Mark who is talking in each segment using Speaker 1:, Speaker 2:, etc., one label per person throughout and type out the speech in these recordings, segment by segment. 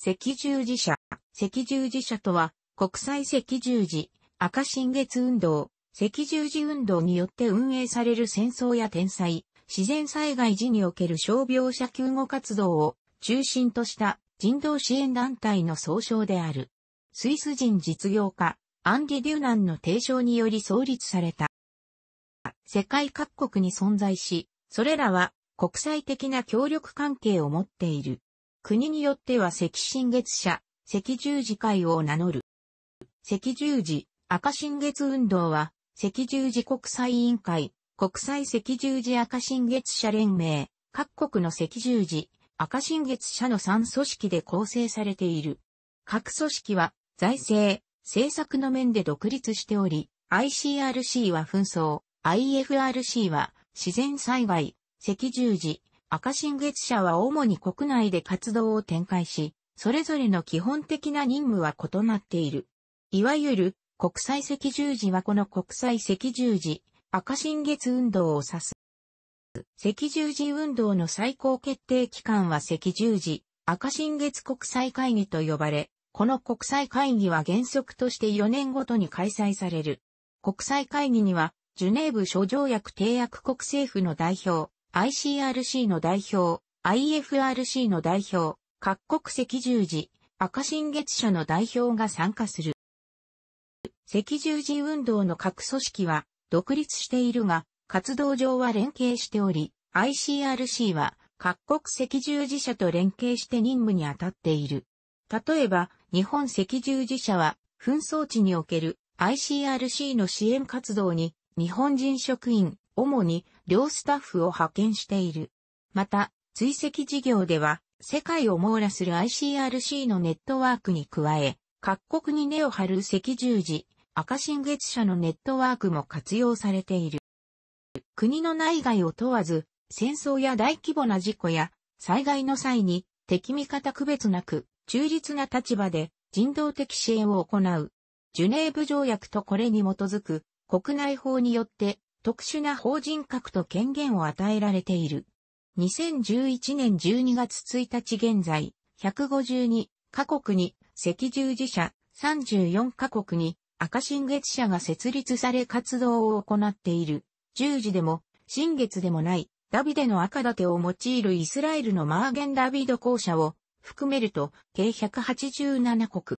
Speaker 1: 赤十字社。赤十字社とは、国際赤十字、赤新月運動、赤十字運動によって運営される戦争や天災、自然災害時における傷病者救護活動を中心とした人道支援団体の総称である。スイス人実業家、アンディ・デュナンの提唱により創立された。世界各国に存在し、それらは国際的な協力関係を持っている。国によっては赤新月社、赤十字会を名乗る。赤十字、赤新月運動は、赤十字国際委員会、国際赤十字赤新月社連盟、各国の赤十字、赤新月社の3組織で構成されている。各組織は、財政、政策の面で独立しており、ICRC は紛争、IFRC は自然災害、赤十字、赤新月社は主に国内で活動を展開し、それぞれの基本的な任務は異なっている。いわゆる国際赤十字はこの国際赤十字、赤新月運動を指す。赤十字運動の最高決定機関は赤十字、赤新月国際会議と呼ばれ、この国際会議は原則として4年ごとに開催される。国際会議には、ジュネーブ諸条約締約国政府の代表、ICRC の代表、IFRC の代表、各国赤十字、赤新月社の代表が参加する。赤十字運動の各組織は独立しているが、活動上は連携しており、ICRC は各国赤十字社と連携して任務に当たっている。例えば、日本赤十字社は、紛争地における ICRC の支援活動に日本人職員主に両スタッフを派遣している。また、追跡事業では、世界を網羅する ICRC のネットワークに加え、各国に根を張る赤十字、赤新月社のネットワークも活用されている。国の内外を問わず、戦争や大規模な事故や災害の際に敵味方区別なく中立な立場で人道的支援を行う。ジュネーブ条約とこれに基づく国内法によって特殊な法人格と権限を与えられている。2011年12月1日現在、152カ国に赤十字社、34カ国に赤新月社が設立され活動を行っている。十字でも、新月でもない、ダビデの赤立てを用いるイスラエルのマーゲンダビド校舎を含めると、計187国。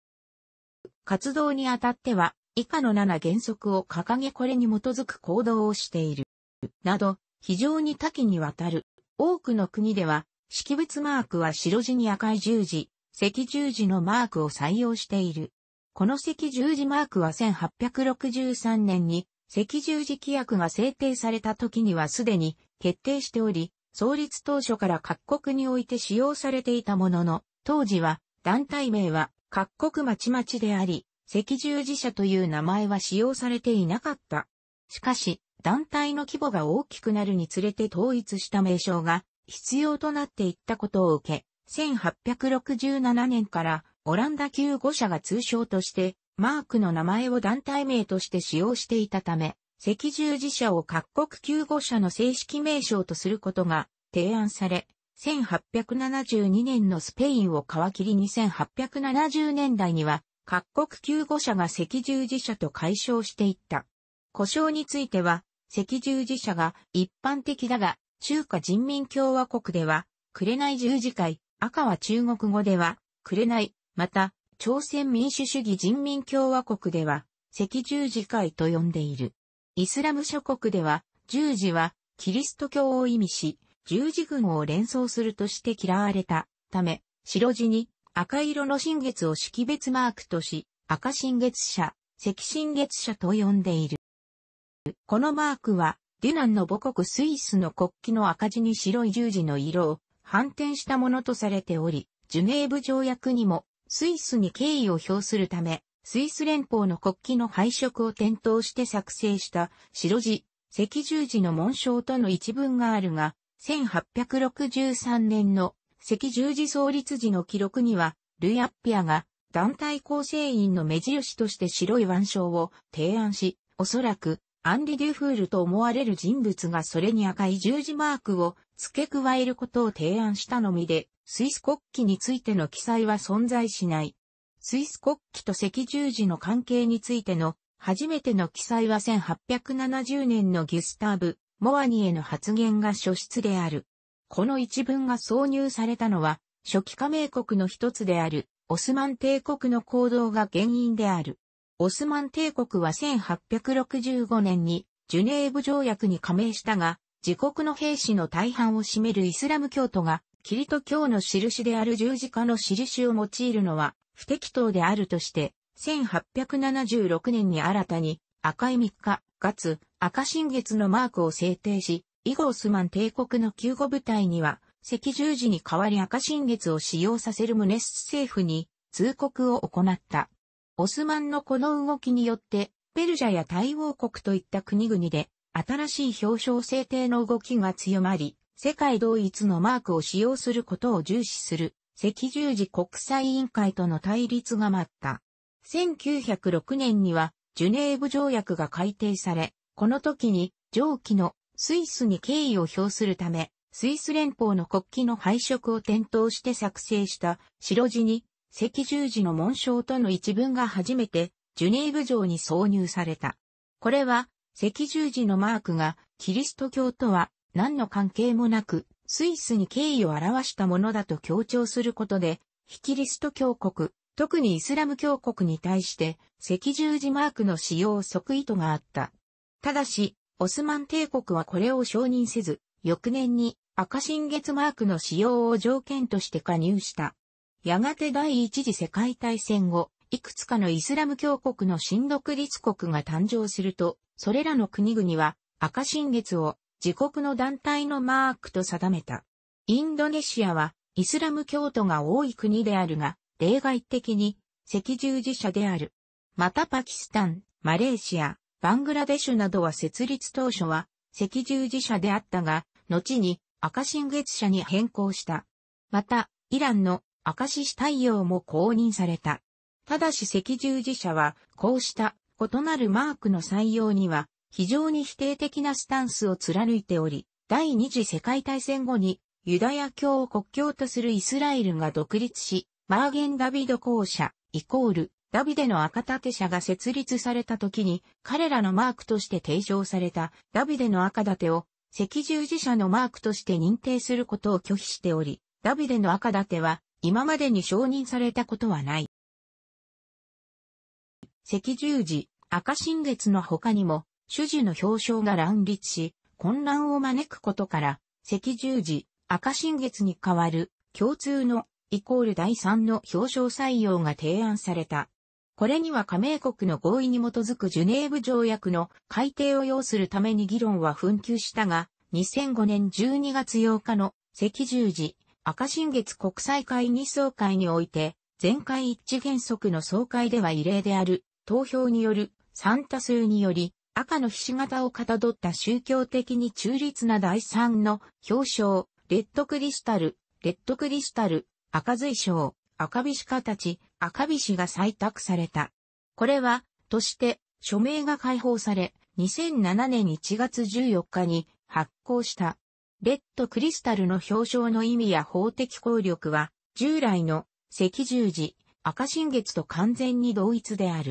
Speaker 1: 活動にあたっては、以下の7原則を掲げこれに基づく行動をしている。など、非常に多岐にわたる。多くの国では、識別マークは白地に赤い十字、赤十字のマークを採用している。この赤十字マークは1863年に赤十字規約が制定された時にはすでに決定しており、創立当初から各国において使用されていたものの、当時は団体名は各国まちまちであり、赤十字社という名前は使用されていなかった。しかし、団体の規模が大きくなるにつれて統一した名称が必要となっていったことを受け、1867年からオランダ級語社が通称としてマークの名前を団体名として使用していたため、赤十字社を各国救護者の正式名称とすることが提案され、1872年のスペインを皮切り2 8 7 0年代には各国救護者が赤十字社と解消していった。故障については、赤十字社が一般的だが、中華人民共和国では、紅十字会、赤は中国語では、紅、また、朝鮮民主主義人民共和国では、赤十字会と呼んでいる。イスラム諸国では、十字は、キリスト教を意味し、十字軍を連想するとして嫌われたため、白地に赤色の新月を識別マークとし、赤新月社、赤新月社と呼んでいる。このマークは、デュナンの母国スイスの国旗の赤字に白い十字の色を反転したものとされており、ジュネーブ条約にもスイスに敬意を表するため、スイス連邦の国旗の配色を点灯して作成した白字、赤十字の紋章との一文があるが、1863年の赤十字創立時の記録には、ルイ・アッピアが団体構成員の目印として白い腕章を提案し、おそらくアンリ・デュフールと思われる人物がそれに赤い十字マークを付け加えることを提案したのみで、スイス国旗についての記載は存在しない。スイス国旗と赤十字の関係についての初めての記載は1870年のギュスターブ・モアニへの発言が書出である。この一文が挿入されたのは、初期加盟国の一つである、オスマン帝国の行動が原因である。オスマン帝国は1865年にジュネーブ条約に加盟したが、自国の兵士の大半を占めるイスラム教徒が、キリト教の印である十字架の印を用いるのは不適当であるとして、1876年に新たに赤い三日、月、赤新月のマークを制定し、以後オスマン帝国の救護部隊には、赤十字に代わり赤新月を使用させるムネス政府に通告を行った。オスマンのこの動きによって、ペルジャや大王国といった国々で、新しい表彰制定の動きが強まり、世界同一のマークを使用することを重視する赤十字国際委員会との対立が待った。1906年にはジュネーブ条約が改定され、この時に上記のスイスに敬意を表するため、スイス連邦の国旗の配色を点灯して作成した白地に赤十字の紋章との一文が初めてジュネーブ城に挿入された。これは赤十字のマークがキリスト教とは何の関係もなくスイスに敬意を表したものだと強調することで、非キリスト教国、特にイスラム教国に対して赤十字マークの使用即意図があった。ただし、オスマン帝国はこれを承認せず、翌年に赤新月マークの使用を条件として加入した。やがて第一次世界大戦後、いくつかのイスラム教国の新独立国が誕生すると、それらの国々は赤新月を自国の団体のマークと定めた。インドネシアはイスラム教徒が多い国であるが、例外的に赤十字社である。またパキスタン、マレーシア、バングラデシュなどは設立当初は赤十字社であったが、後に赤新月社に変更した。また、イランの赤獅子太陽も公認された。ただし赤十字社は、こうした異なるマークの採用には、非常に否定的なスタンスを貫いており、第二次世界大戦後に、ユダヤ教を国教とするイスラエルが独立し、マーゲン・ダビド公社、イコール、ダビデの赤盾社が設立された時に彼らのマークとして提唱されたダビデの赤盾を赤十字社のマークとして認定することを拒否しており、ダビデの赤盾は今までに承認されたことはない。赤十字、赤新月の他にも、主事の表彰が乱立し、混乱を招くことから、赤十字、赤新月に代わる共通のイコール第3の表彰採用が提案された。これには加盟国の合意に基づくジュネーブ条約の改定を要するために議論は紛糾したが、2005年12月8日の赤十字赤新月国際会議総会において、全会一致原則の総会では異例である、投票による、三多数により、赤の菱形をかたどった宗教的に中立な第3の表彰、レッドクリスタル、レッドクリスタル、赤髄章、赤菱家たち、赤菱が採択された。これは、として、署名が解放され、2007年1月14日に発行した。レッドクリスタルの表彰の意味や法的効力は、従来の赤十字、赤新月と完全に同一である。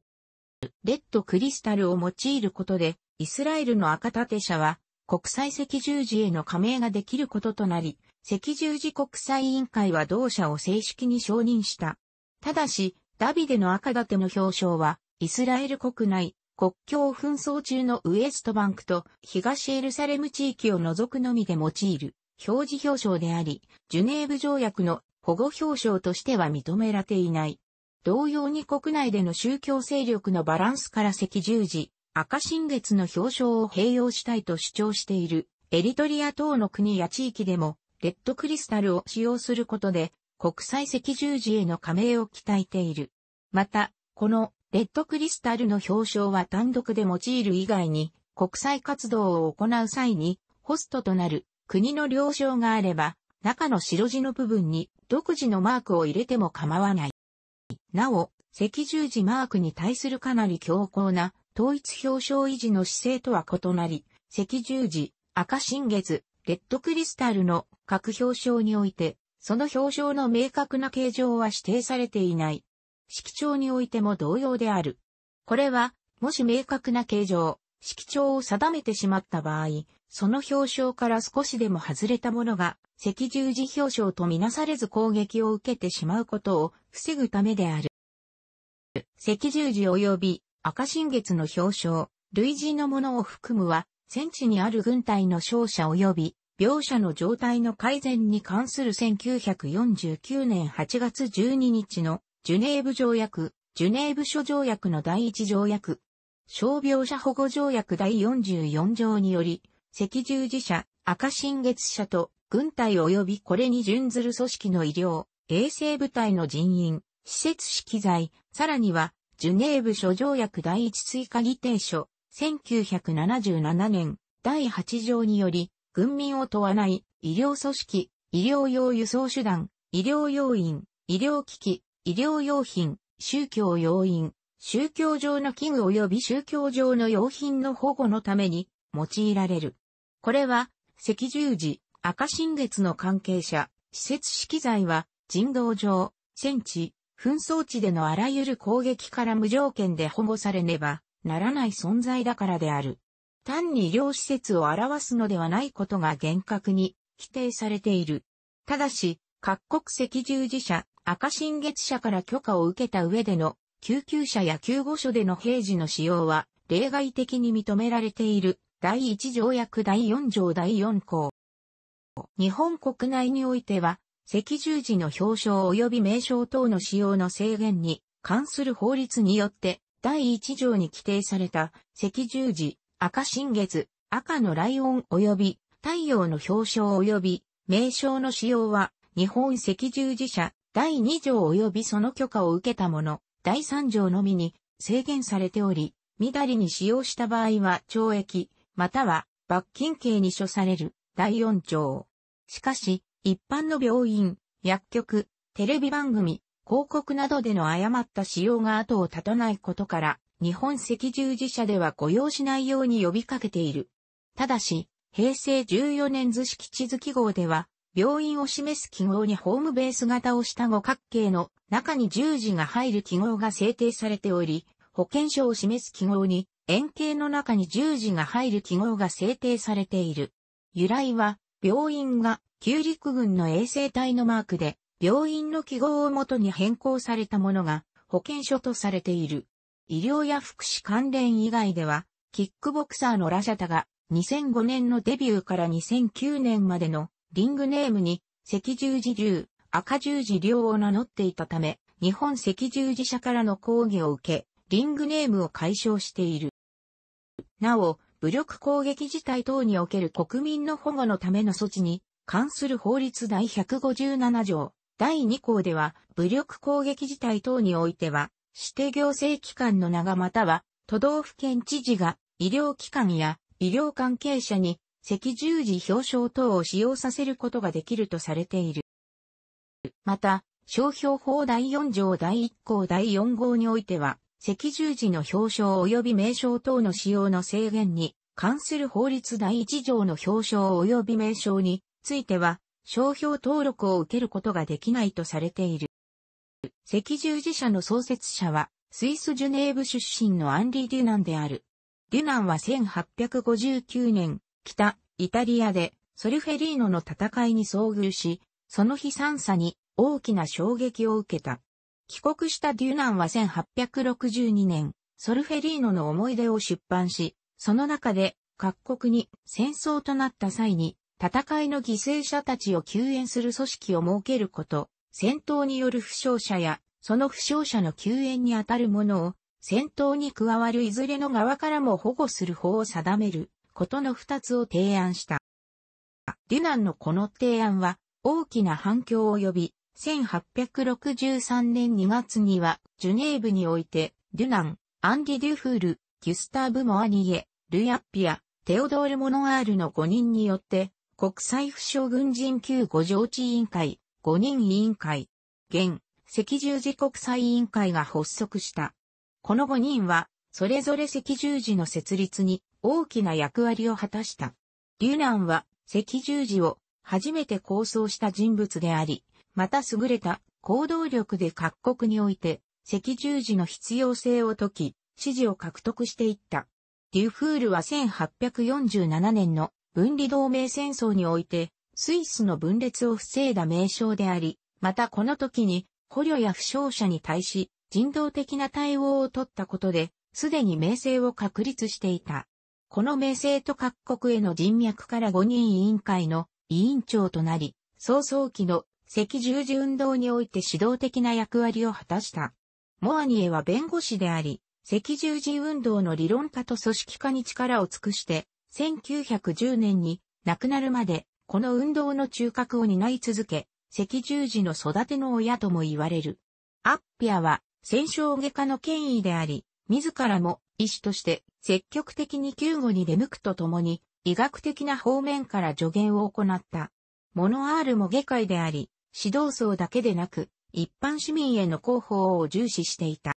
Speaker 1: レッドクリスタルを用いることで、イスラエルの赤盾者は、国際赤十字への加盟ができることとなり、赤十字国際委員会は同社を正式に承認した。ただし、ダビデの赤盾の表彰は、イスラエル国内、国境紛争中のウエストバンクと東エルサレム地域を除くのみで用いる表示表彰であり、ジュネーブ条約の保護表彰としては認められていない。同様に国内での宗教勢力のバランスから赤十字、赤新月の表彰を併用したいと主張しているエリトリア等の国や地域でもレッドクリスタルを使用することで、国際赤十字への加盟を期待ている。また、このレッドクリスタルの表彰は単独で用いる以外に、国際活動を行う際に、ホストとなる国の了承があれば、中の白地の部分に独自のマークを入れても構わない。なお、赤十字マークに対するかなり強硬な統一表彰維持の姿勢とは異なり、赤十字、赤新月、レッドクリスタルの各表彰において、その表彰の明確な形状は指定されていない。色調においても同様である。これは、もし明確な形状、色調を定めてしまった場合、その表彰から少しでも外れたものが、赤十字表彰とみなされず攻撃を受けてしまうことを防ぐためである。赤十字及び赤新月の表彰、類似のものを含むは、戦地にある軍隊の勝者及び、病者の状態の改善に関する1949年8月12日のジュネーブ条約、ジュネーブ諸条約の第一条約、傷病者保護条約第44条により、赤十字社、赤新月社と軍隊及びこれに準ずる組織の医療、衛生部隊の人員、施設資機材、さらには、ジュネーブ諸条約第一追加議定書、1977年、第8条により、軍民を問わない医療組織、医療用輸送手段、医療要員、医療機器、医療用品、宗教要員、宗教上の器具及び宗教上の用品の保護のために用いられる。これは、赤十字、赤新月の関係者、施設資材は、人道上、戦地、紛争地でのあらゆる攻撃から無条件で保護されねばならない存在だからである。単に医療施設を表すのではないことが厳格に規定されている。ただし、各国赤十字社、赤新月社から許可を受けた上での救急車や救護所での平時の使用は例外的に認められている第1条約第4条第4項。日本国内においては赤十字の表彰及び名称等の使用の制限に関する法律によって第1条に規定された赤十字、赤新月、赤のライオン及び太陽の表彰及び名称の使用は日本赤十字社第2条及びその許可を受けたもの第3条のみに制限されており、みだりに使用した場合は懲役、または罰金刑に処される第4条。しかし、一般の病院、薬局、テレビ番組、広告などでの誤った使用が後を絶たないことから、日本赤十字社では雇用しないように呼びかけている。ただし、平成14年図式地図記号では、病院を示す記号にホームベース型をした五角形の中に十字が入る記号が制定されており、保険証を示す記号に円形の中に十字が入る記号が制定されている。由来は、病院が旧陸軍の衛生隊のマークで、病院の記号をもとに変更されたものが保健所とされている。医療や福祉関連以外では、キックボクサーのラジャタが2005年のデビューから2009年までのリングネームに赤十字流、赤十字竜を名乗っていたため、日本赤十字社からの抗議を受け、リングネームを解消している。なお、武力攻撃事態等における国民の保護のための措置に関する法律第157条、第2項では、武力攻撃事態等においては、指定行政機関の長または、都道府県知事が医療機関や医療関係者に赤十字表彰等を使用させることができるとされている。また、商標法第4条第1項第4号においては、赤十字の表彰及び名称等の使用の制限に関する法律第1条の表彰及び名称については、商標登録を受けることができないとされている。赤十字社の創設者は、スイスジュネーブ出身のアンリー・デュナンである。デュナンは1859年、北、イタリアで、ソルフェリーノの戦いに遭遇し、その悲惨さに大きな衝撃を受けた。帰国したデュナンは1862年、ソルフェリーノの思い出を出版し、その中で各国に戦争となった際に戦いの犠牲者たちを救援する組織を設けること、戦闘による負傷者や、その負傷者の救援にあたる者を、戦闘に加わるいずれの側からも保護する法を定めることの二つを提案した。デュナンのこの提案は大きな反響を呼び、1863年2月にはジュネーブにおいて、デュナン、アンディ・デュフール、ギュスターブ・モアニエ、ルヤッピア、テオドール・モノアールの5人によって国際不祥軍人級五条地委員会、五人委員会、現、赤十字国際委員会が発足した。この五人は、それぞれ赤十字の設立に大きな役割を果たした。デュナンは赤十字を初めて構想した人物であり、また優れた行動力で各国において赤十字の必要性を解き、支持を獲得していった。デュフールは1847年の分離同盟戦争において、スイスの分裂を防いだ名称であり、またこの時に、捕虜や負傷者に対し、人道的な対応を取ったことで、すでに名声を確立していた。この名声と各国への人脈から5人委員会の委員長となり、早々期の赤十字運動において指導的な役割を果たした。モアニエは弁護士であり、赤十字運動の理論家と組織家に力を尽くして、1910年に亡くなるまでこの運動の中核を担い続け、赤十字の育ての親とも言われる。アッピアは戦勝外科の権威であり、自らも医師として積極的に救護に出向くとともに、医学的な方面から助言を行った。モノアールも外科医であり、指導層だけでなく、一般市民への広報を重視していた。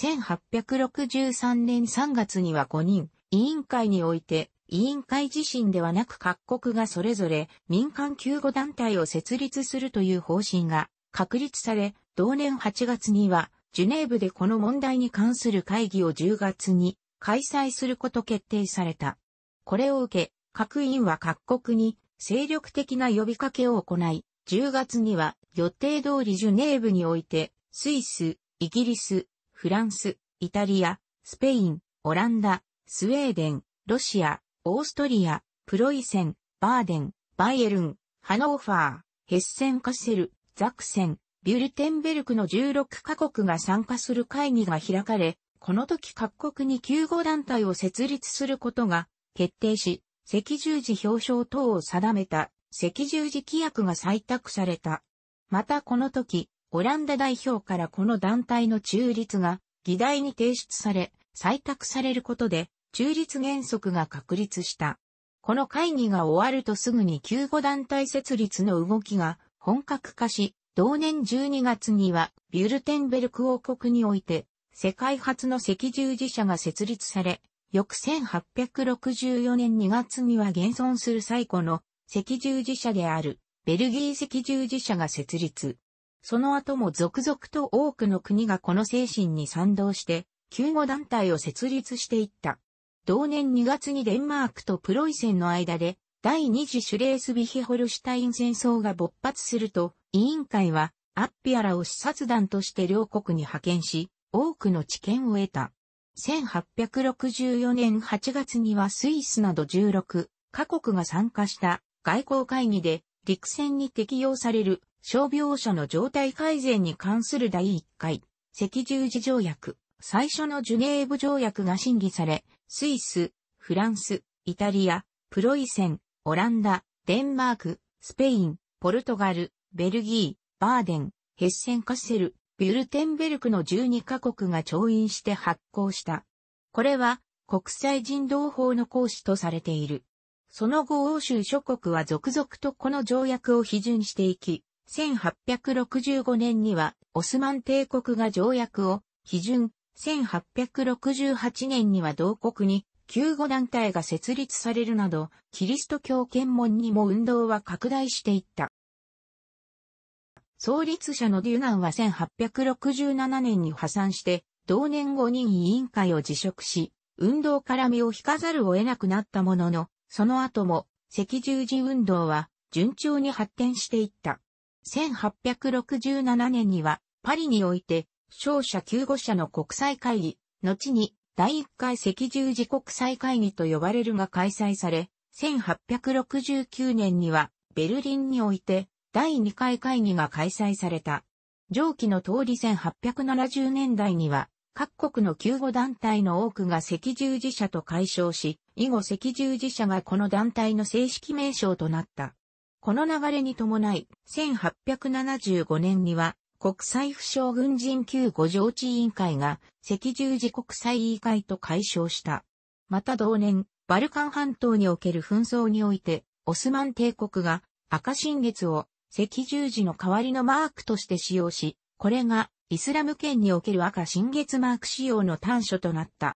Speaker 1: 1863年3月には5人、委員会において、委員会自身ではなく各国がそれぞれ民間救護団体を設立するという方針が確立され、同年8月には、ジュネーブでこの問題に関する会議を10月に開催すること決定された。これを受け、各委員は各国に精力的な呼びかけを行い、10月には予定通りジュネーブにおいて、スイス、イギリス、フランス、イタリア、スペイン、オランダ、スウェーデン、ロシア、オーストリア、プロイセン、バーデン、バイエルン、ハノーファー、ヘッセンカセル、ザクセン、ビュルテンベルクの16カ国が参加する会議が開かれ、この時各国に救護団体を設立することが決定し、赤十字表彰等を定めた赤十字規約が採択された。またこの時、オランダ代表からこの団体の中立が議題に提出され、採択されることで、中立原則が確立した。この会議が終わるとすぐに救護団体設立の動きが本格化し、同年12月にはビュルテンベルク王国において世界初の赤十字社が設立され、翌1864年2月には現存する最古の赤十字社であるベルギー赤十字社が設立。その後も続々と多くの国がこの精神に賛同して、救護団体を設立していった。同年2月にデンマークとプロイセンの間で、第二次シュレースビヒホルシュタイン戦争が勃発すると、委員会は、アッピアラを視察団として両国に派遣し、多くの知見を得た。1864年8月にはスイスなど16カ国が参加した外交会議で陸戦に適用される傷病者の状態改善に関する第1回赤十字条約最初のジュネーブ条約が審議されスイス、フランス、イタリア、プロイセン、オランダ、デンマーク、スペイン、ポルトガル、ベルギー、バーデン、ヘッセンカッセル、ビュルテンベルクの12カ国が調印して発行した。これは国際人道法の行使とされている。その後欧州諸国は続々とこの条約を批准していき、1865年にはオスマン帝国が条約を批准、1868年には同国に救護団体が設立されるなど、キリスト教検問にも運動は拡大していった。創立者のデュナンは1867年に破産して、同年5人委員会を辞職し、運動から身を引かざるを得なくなったものの、その後も赤十字運動は順調に発展していった。1867年にはパリにおいて勝者救護者の国際会議、後に第1回赤十字国際会議と呼ばれるが開催され、1869年にはベルリンにおいて第2回会議が開催された。上記の通り1870年代には各国の救護団体の多くが赤十字社と解消し、以後赤十字社がこの団体の正式名称となった。この流れに伴い、1875年には国際不詳軍人旧五条地委員会が赤十字国際委員会と解消した。また同年、バルカン半島における紛争において、オスマン帝国が赤新月を赤十字の代わりのマークとして使用し、これがイスラム圏における赤新月マーク使用の端緒となった。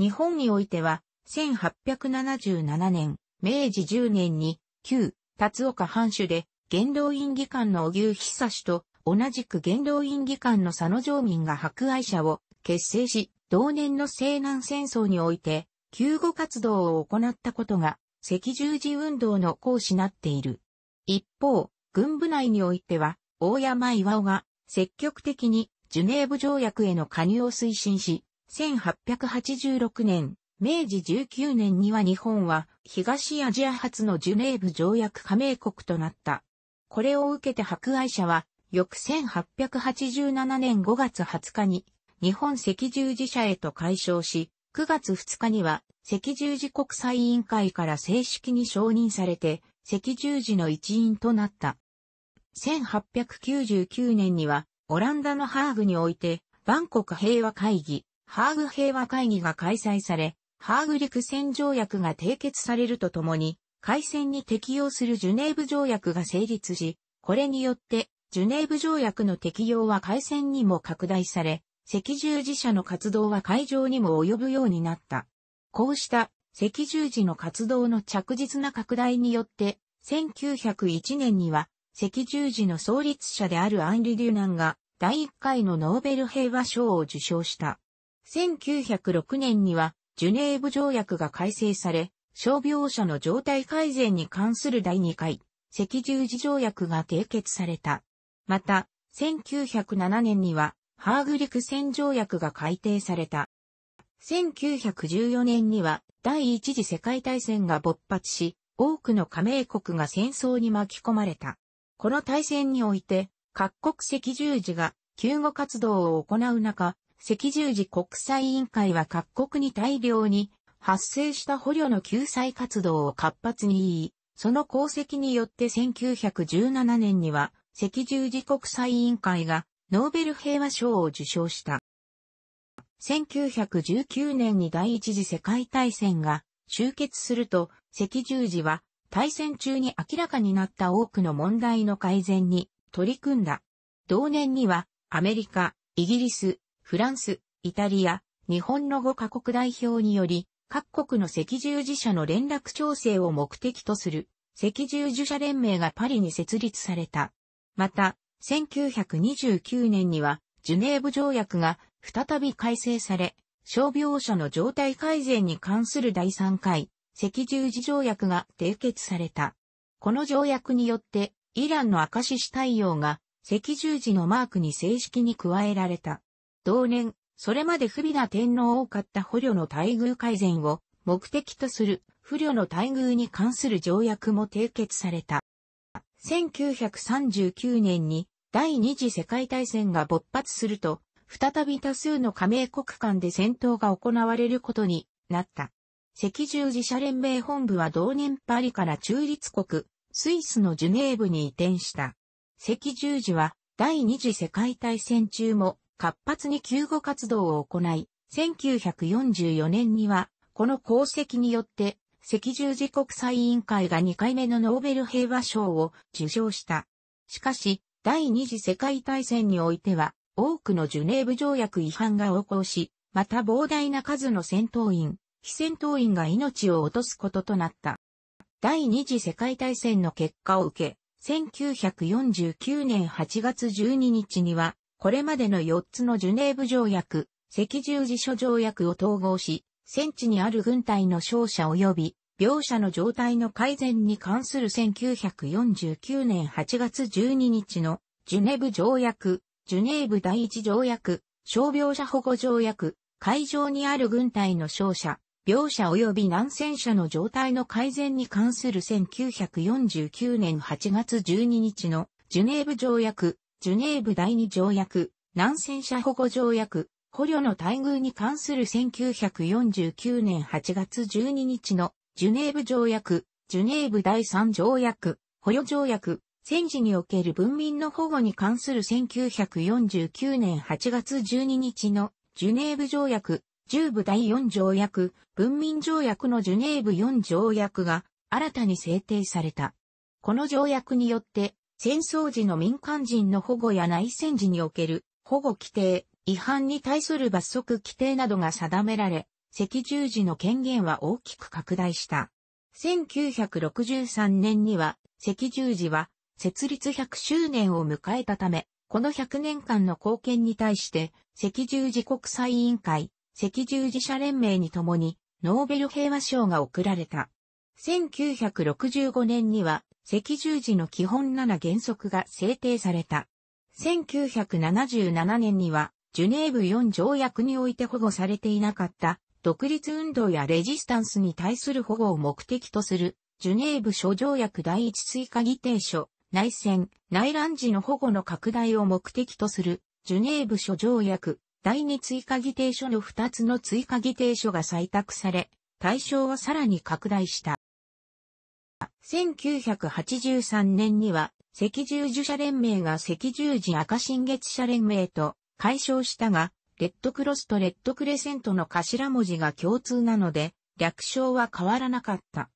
Speaker 1: 日本においては、1877年、明治10年に、旧、辰岡藩主で、元老院議官の小牛久氏と、同じく元老院議官の佐野常民が博愛者を結成し、同年の西南戦争において、救護活動を行ったことが、赤十字運動の講師なっている。一方、軍部内においては、大山岩尾が積極的にジュネーブ条約への加入を推進し、1886年、明治19年には日本は東アジア初のジュネーブ条約加盟国となった。これを受けて博愛者は翌1887年5月20日に日本赤十字社へと解消し、9月2日には赤十字国際委員会から正式に承認されて赤十字の一員となった。1899年にはオランダのハーグにおいてバンコク平和会議、ハーグ平和会議が開催され、ハーグ陸戦条約が締結されるとともに、海戦に適用するジュネーブ条約が成立し、これによってジュネーブ条約の適用は海戦にも拡大され、赤十字社の活動は海上にも及ぶようになった。こうした赤十字の活動の着実な拡大によって、1901年には赤十字の創立者であるアンリ・デュナンが第1回のノーベル平和賞を受賞した。1906年にはジュネーブ条約が改正され、傷病者の状態改善に関する第2回赤十字条約が締結された。また、1907年には、ハーグ陸戦条約が改定された。1914年には、第一次世界大戦が勃発し、多くの加盟国が戦争に巻き込まれた。この大戦において、各国赤十字が救護活動を行う中、赤十字国際委員会は各国に大量に発生した捕虜の救済活動を活発に言い、その功績によって1917年には赤十字国際委員会がノーベル平和賞を受賞した。1919年に第一次世界大戦が終結すると、赤十字は大戦中に明らかになった多くの問題の改善に取り組んだ。同年にはアメリカ、イギリス、フランス、イタリア、日本の5カ国代表により、各国の赤十字社の連絡調整を目的とする赤十字社連盟がパリに設立された。また、1929年には、ジュネーブ条約が再び改正され、傷病者の状態改善に関する第3回、赤十字条約が締結された。この条約によって、イランの証し子太陽が赤十字のマークに正式に加えられた。同年、それまで不備な天皇を買った捕虜の待遇改善を目的とする不慮の待遇に関する条約も締結された。1939年に第二次世界大戦が勃発すると、再び多数の加盟国間で戦闘が行われることになった。赤十字社連盟本部は同年パリから中立国、スイスのジュネーブに移転した。赤十字は第二次世界大戦中も活発に救護活動を行い、1944年にはこの功績によって赤十字国際委員会が2回目のノーベル平和賞を受賞した。しかし、第二次世界大戦においては、多くのジュネーブ条約違反が横行し、また膨大な数の戦闘員、非戦闘員が命を落とすこととなった。第二次世界大戦の結果を受け、1949年8月12日には、これまでの4つのジュネーブ条約、赤十字諸条約を統合し、戦地にある軍隊の勝者及び、病者の状態の改善に関する1949年8月12日のジュネーブ条約、ジュネーブ第一条約、傷病者保護条約、会場にある軍隊の勝者、病者及び難戦者の状態の改善に関する1949年8月12日のジュネーブ条約、ジュネーブ第二条約、難戦者保護条約、捕虜の待遇に関する1949年8月12日のジュネーブ条約、ジュネーブ第3条約、捕虜条約、戦時における文民の保護に関する1949年8月12日のジュネーブ条約、十部第4条約、文民条約のジュネーブ4条約が新たに制定された。この条約によって、戦争時の民間人の保護や内戦時における保護規定、違反に対する罰則規定などが定められ、赤十字の権限は大きく拡大した。1963年には、赤十字は、設立100周年を迎えたため、この100年間の貢献に対して、赤十字国際委員会、赤十字社連盟に共に、ノーベル平和賞が贈られた。1965年には、赤十字の基本7原則が制定された。1977年には、ジュネーブ4条約において保護されていなかった、独立運動やレジスタンスに対する保護を目的とする、ジュネーブ諸条約第1追加議定書、内戦、内乱時の保護の拡大を目的とする、ジュネーブ諸条約、第2追加議定書の2つの追加議定書が採択され、対象はさらに拡大した。1983年には、赤十字社連盟が赤十字赤新月社連盟と解消したが、レッドクロスとレッドクレセントの頭文字が共通なので、略称は変わらなかった。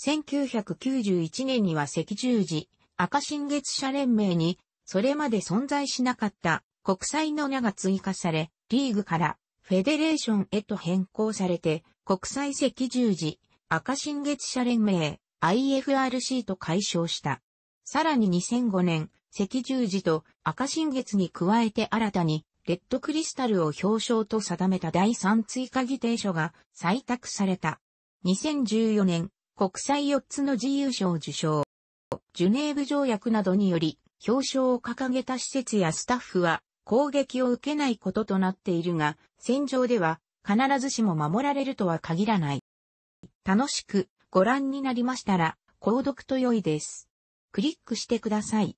Speaker 1: 1991年には赤十字、赤新月社連盟に、それまで存在しなかった国際の名が追加され、リーグからフェデレーションへと変更されて、国際赤十字、赤新月社連盟、IFRC と解消した。さらに2005年、赤十字と赤新月に加えて新たにレッドクリスタルを表彰と定めた第3追加議定書が採択された。2014年、国際4つの自由賞受賞。ジュネーブ条約などにより、表彰を掲げた施設やスタッフは攻撃を受けないこととなっているが、戦場では必ずしも守られるとは限らない。楽しくご覧になりましたら、購読と良いです。クリックしてください。